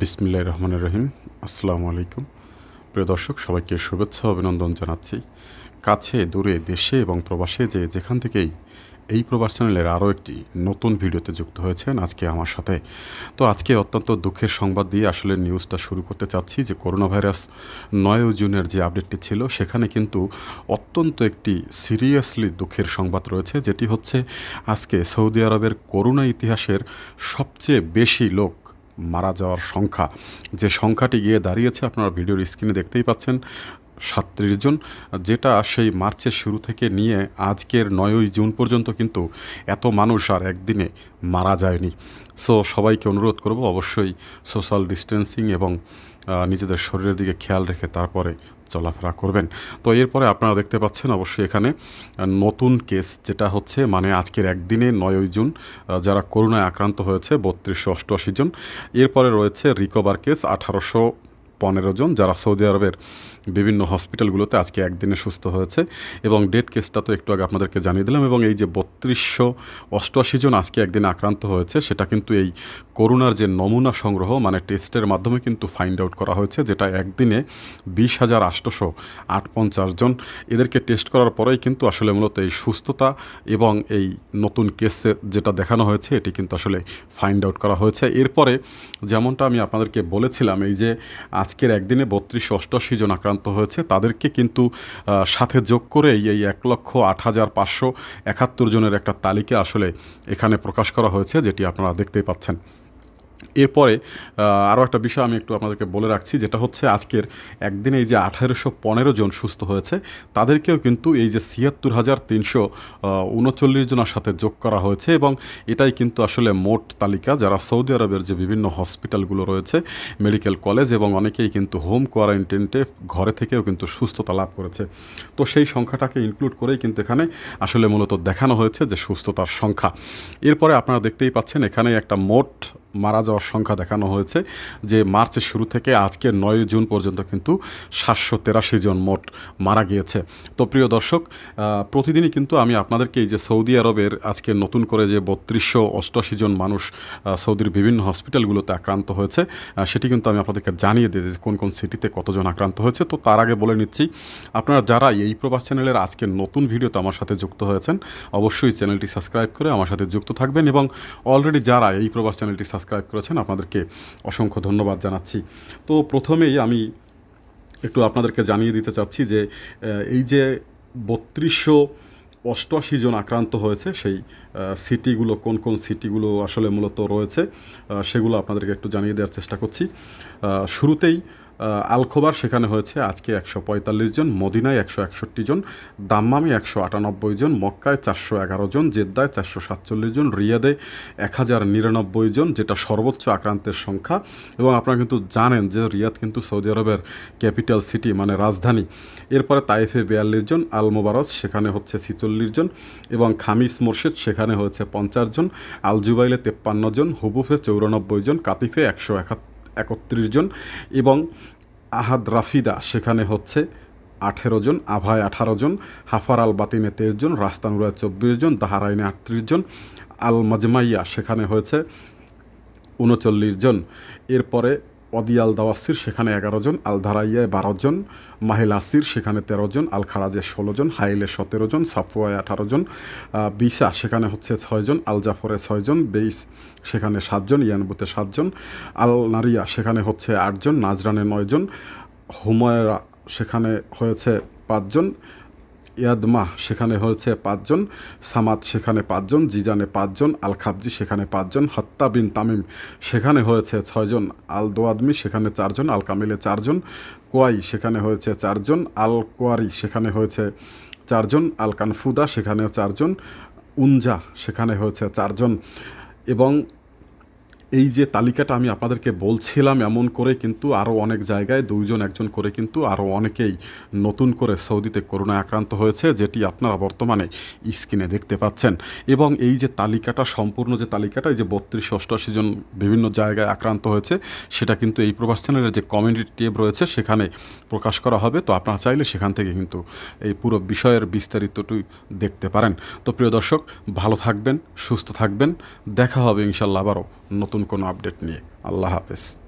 বিসমিল্লাহ রহমান রহিম আসসালামু আলাইকুম প্রিয় দর্শক সবাইকে শুভেচ্ছা অভিনন্দন জানাচ্ছি কাছে দূরে দেশে এবং প্রবাসে যে যেখান থেকেই এই প্রবাস চ্যানেলের আরও একটি নতুন ভিডিওতে যুক্ত হয়েছেন আজকে আমার সাথে তো আজকে অত্যন্ত দুঃখের সংবাদ দিয়ে আসলে নিউজটা শুরু করতে চাচ্ছি যে করোনা ভাইরাস নয় জুনের যে আপডেটটি ছিল সেখানে কিন্তু অত্যন্ত একটি সিরিয়াসলি দুঃখের সংবাদ রয়েছে যেটি হচ্ছে আজকে সৌদি আরবের করোনা ইতিহাসের সবচেয়ে বেশি লোক মারা যাওয়ার সংখ্যা যে সংখ্যাটি গিয়ে দাঁড়িয়েছে আপনারা ভিডিওর স্ক্রিনে দেখতেই পাচ্ছেন সাত্রিশ জন যেটা সেই মার্চের শুরু থেকে নিয়ে আজকের নয়ই জুন পর্যন্ত কিন্তু এত মানুষ আর একদিনে মারা যায়নি সো সবাইকে অনুরোধ করব অবশ্যই সোশ্যাল ডিস্টেন্সিং এবং নিজেদের শরীরের দিকে খেয়াল রেখে তারপরে চলাফেরা করবেন তো এরপরে আপনারা দেখতে পাচ্ছেন অবশ্যই এখানে নতুন কেস যেটা হচ্ছে মানে আজকের একদিনে নয়ই জুন যারা করোনায় আক্রান্ত হয়েছে বত্রিশশো অষ্টআশি জন এরপরে রয়েছে রিকভার কেস আঠারোশো পনেরো জন যারা সৌদি আরবের বিভিন্ন হসপিটালগুলোতে আজকে একদিনে সুস্থ হয়েছে এবং ডেট কেসটা তো একটু আগে আপনাদেরকে জানিয়ে দিলাম এবং এই যে বত্রিশশো অষ্টআশি জন আজকে একদিন আক্রান্ত হয়েছে সেটা কিন্তু এই করোনার যে নমুনা সংগ্রহ মানে টেস্টের মাধ্যমে কিন্তু ফাইন্ড আউট করা হয়েছে যেটা একদিনে বিশ হাজার আট পঞ্চাশ জন এদেরকে টেস্ট করার পরেই কিন্তু আসলে মূলত এই সুস্থতা এবং এই নতুন কেসে যেটা দেখানো হয়েছে এটি কিন্তু আসলে ফাইন্ড আউট করা হয়েছে এরপরে যেমনটা আমি আপনাদেরকে বলেছিলাম এই যে আজকের একদিনে বত্রিশ অষ্টআশি জন আক্রান্ত হয়েছে তাদেরকে কিন্তু সাথে যোগ করেই এই এক লক্ষ আট হাজার পাঁচশো একাত্তর জনের একটা তালিকা আসলে এখানে প্রকাশ করা হয়েছে যেটি আপনারা দেখতেই পাচ্ছেন এরপরে আরও একটা বিষয় আমি একটু আপনাদেরকে বলে রাখছি যেটা হচ্ছে আজকের একদিনে এই যে আঠারোশো পনেরো জন সুস্থ হয়েছে তাদেরকেও কিন্তু এই যে ছিয়াত্তর হাজার তিনশো উনচল্লিশ জনের সাথে যোগ করা হয়েছে এবং এটাই কিন্তু আসলে মোট তালিকা যারা সৌদি আরবের যে বিভিন্ন হসপিটালগুলো রয়েছে মেডিকেল কলেজ এবং অনেকেই কিন্তু হোম কোয়ারেন্টাইনটে ঘরে থেকেও কিন্তু সুস্থতা লাভ করেছে তো সেই সংখ্যাটাকে ইনক্লুড করেই কিন্তু এখানে আসলে মূলত দেখানো হয়েছে যে সুস্থতার সংখ্যা এরপরে আপনারা দেখতেই পাচ্ছেন এখানে একটা মোট মারা যাওয়ার সংখ্যা দেখানো হয়েছে যে মার্চের শুরু থেকে আজকে নয় জুন পর্যন্ত কিন্তু সাতশো তেরাশি জন মোট মারা গিয়েছে তো প্রিয় দর্শক প্রতিদিনই কিন্তু আমি আপনাদেরকে এই যে সৌদি আরবের আজকে নতুন করে যে বত্রিশশো অষ্টআশি জন মানুষ সৌদির বিভিন্ন হসপিটালগুলোতে আক্রান্ত হয়েছে সেটি কিন্তু আমি আপনাদেরকে জানিয়ে দিই যে কোন কোন সিটিতে কতজন আক্রান্ত হয়েছে তো তার আগে বলে নিচ্ছি আপনারা যারা এই প্রবাস চ্যানেলের আজকে নতুন ভিডিওতে আমার সাথে যুক্ত হয়েছেন অবশ্যই চ্যানেলটি সাবস্ক্রাইব করে আমার সাথে যুক্ত থাকবেন এবং অলরেডি যারা এই প্রবাস চ্যানেলটি সাবস্ক্রাইব করেছেন আপনাদেরকে অসংখ্য ধন্যবাদ জানাচ্ছি তো প্রথমেই আমি একটু আপনাদেরকে জানিয়ে দিতে চাচ্ছি যে এই যে বত্রিশশো অষ্টআশি জন আক্রান্ত হয়েছে সেই সিটিগুলো কোন কোন সিটিগুলো আসলে মূলত রয়েছে সেগুলো আপনাদেরকে একটু জানিয়ে দেওয়ার চেষ্টা করছি শুরুতেই আলখোবার সেখানে হয়েছে আজকে একশো পঁয়তাল্লিশ জন মদিনায় একশো একষট্টি জন দাম্মামে একশো আটানব্বই জন মক্কায় চারশো এগারো জন জেদ্দায় চারশো সাতচল্লিশ জন রিয়াদে এক হাজার নিরানব্বই জন যেটা সর্বোচ্চ আক্রান্তের সংখ্যা এবং আপনারা কিন্তু জানেন যে রিয়াদ কিন্তু সৌদি আরবের ক্যাপিটাল সিটি মানে রাজধানী এরপরে তাইফে বিয়াল্লিশ জন আল মোবারস সেখানে হচ্ছে ছিচল্লিশ জন এবং খামিস মোর্শেদ সেখানে হয়েছে পঞ্চাশ জন আলজুবাইলে তেপ্পান্ন জন হুবুফে চৌরানব্বই জন কাতিফে একশো একাত্তর একত্রিশ জন এবং আহাদ রাফিদা সেখানে হচ্ছে আঠেরো জন আভায় আঠারো জন হাফার আল বাতিনে তেইশ জন রাস্তানুরায় চব্বিশ জন দাহারাইনে আটত্রিশ জন আল মাজমাইয়া সেখানে হয়েছে উনচল্লিশ জন এরপরে অদি আল দাওয়াসির সেখানে এগারো জন আল ধারাইয়ায় বারো জন মাহিল আসির সেখানে তেরো জন আল খারাজে ষোলো জন হাইলে সতেরো জন সাফুয়ায় আঠারো জন বিশা সেখানে হচ্ছে ছয়জন আল জাফরে ছয়জন বেইস সেখানে সাতজন ইয়ানবুতে সাতজন আল নারিয়া সেখানে হচ্ছে আটজন নাজরানে নয়জন হুমায়রা সেখানে হয়েছে পাঁচজন ইয়াদমাহ সেখানে হয়েছে পাঁচজন সামাদ সেখানে পাঁচজন জিজানে পাঁচজন আল খাবজি সেখানে পাঁচজন হত্যা বিন তামিম সেখানে হয়েছে ছয়জন আল দোয়াদমি সেখানে চারজন আল কামিলে চারজন কোয়াই সেখানে হয়েছে চারজন আল কোয়ারি সেখানে হয়েছে চারজন আল কানফুদা সেখানেও চারজন উঞ্জা সেখানে হয়েছে চারজন এবং এই যে তালিকাটা আমি আপনাদেরকে বলছিলাম এমন করে কিন্তু আরও অনেক জায়গায় দুইজন একজন করে কিন্তু আরও অনেকেই নতুন করে সৌদিতে করোনা আক্রান্ত হয়েছে যেটি আপনারা বর্তমানে স্ক্রিনে দেখতে পাচ্ছেন এবং এই যে তালিকাটা সম্পূর্ণ যে তালিকাটা এই যে বত্রিশ অষ্টআশি জন বিভিন্ন জায়গায় আক্রান্ত হয়েছে সেটা কিন্তু এই প্রবাস চ্যানেলের যে কমিউনিটি টেব রয়েছে সেখানে প্রকাশ করা হবে তো আপনারা চাইলে সেখান থেকে কিন্তু এই পুরো বিষয়ের বিস্তারিতটি দেখতে পারেন তো প্রিয় দর্শক ভালো থাকবেন সুস্থ থাকবেন দেখা হবে ইনশাল্লাহ আবারও নতুন কোনো আপডেট নিয়ে আল্লাহ হাফেজ